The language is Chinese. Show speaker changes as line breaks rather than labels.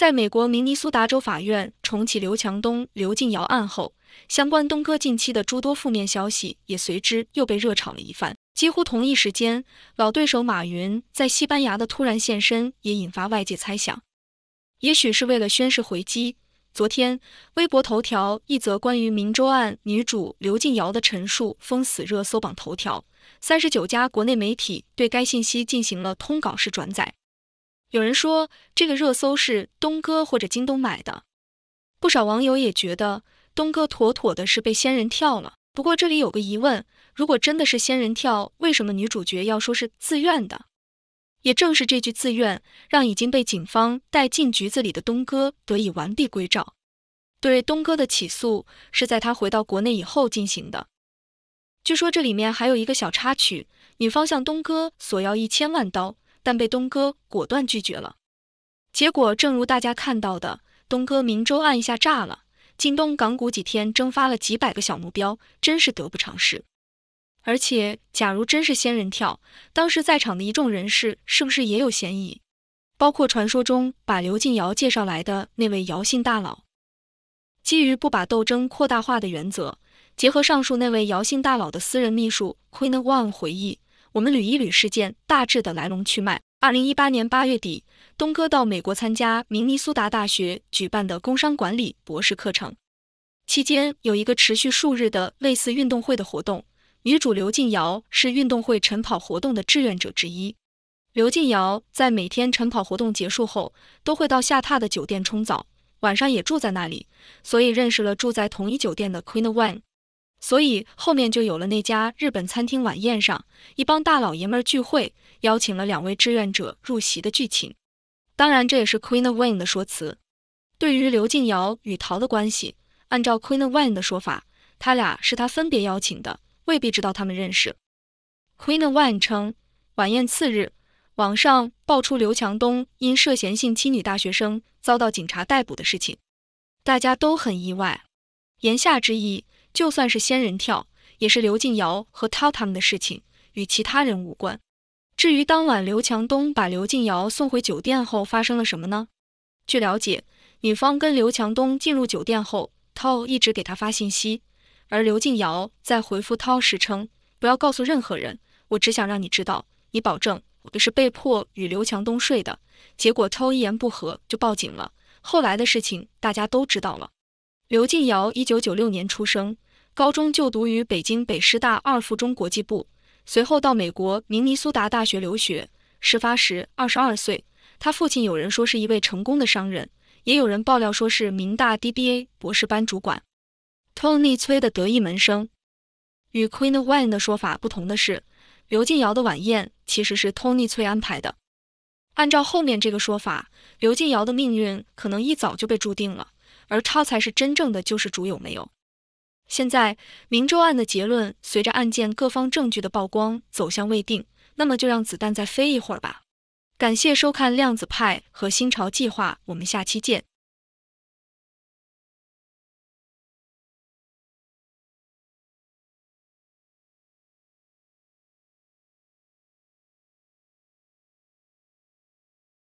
在美国明尼苏达州法院重启刘强东、刘静瑶案后，相关东哥近期的诸多负面消息也随之又被热炒了一番。几乎同一时间，老对手马云在西班牙的突然现身也引发外界猜想，也许是为了宣誓回击。昨天，微博头条一则关于明州案女主刘静瑶的陈述封死热搜榜头条，三十九家国内媒体对该信息进行了通稿式转载。有人说这个热搜是东哥或者京东买的，不少网友也觉得东哥妥妥的是被仙人跳了。不过这里有个疑问，如果真的是仙人跳，为什么女主角要说是自愿的？也正是这句自愿，让已经被警方带进局子里的东哥得以完璧归赵。对东哥的起诉是在他回到国内以后进行的。据说这里面还有一个小插曲，女方向东哥索要一千万刀。但被东哥果断拒绝了。结果正如大家看到的，东哥明州案一下炸了，京东港股几天蒸发了几百个小目标，真是得不偿失。而且，假如真是仙人跳，当时在场的一众人士是不是也有嫌疑？包括传说中把刘静瑶介绍来的那位姚姓大佬。基于不把斗争扩大化的原则，结合上述那位姚姓大佬的私人秘书 Queen One 回忆。我们捋一捋事件大致的来龙去脉。二零一八年八月底，东哥到美国参加明尼苏达大学举办的工商管理博士课程，期间有一个持续数日的类似运动会的活动。女主刘静瑶是运动会晨跑活动的志愿者之一。刘静瑶在每天晨跑活动结束后，都会到下榻的酒店冲澡，晚上也住在那里，所以认识了住在同一酒店的 Queenie n e 所以后面就有了那家日本餐厅晚宴上一帮大老爷们聚会，邀请了两位志愿者入席的剧情。当然，这也是 Queen Wayne 的说辞。对于刘静瑶与陶的关系，按照 Queen Wayne 的说法，他俩是他分别邀请的，未必知道他们认识。Queen Wayne 称，晚宴次日，网上爆出刘强东因涉嫌性侵女大学生遭到警察逮捕的事情，大家都很意外。言下之意。就算是仙人跳，也是刘静瑶和涛他们的事情，与其他人无关。至于当晚刘强东把刘静瑶送回酒店后发生了什么呢？据了解，女方跟刘强东进入酒店后，涛一直给他发信息，而刘静瑶在回复涛时称不要告诉任何人，我只想让你知道，你保证我是被迫与刘强东睡的。结果涛一言不合就报警了，后来的事情大家都知道了。刘静尧，一九九六年出生，高中就读于北京北师大二附中国际部，随后到美国明尼苏达大学留学。事发时二十二岁。他父亲有人说是一位成功的商人，也有人爆料说是明大 DBA 博士班主管 Tony 崔的得意门生。与 Queen w a n e 的说法不同的是，刘静尧的晚宴其实是 Tony 崔安排的。按照后面这个说法，刘静尧的命运可能一早就被注定了。而他才是真正的救世主，有没有？现在明州案的结论，随着案件各方证据的曝光，走向未定。那么就让子弹再飞一会儿吧。感谢收看《量子派》和《新潮计划》，我们下期见。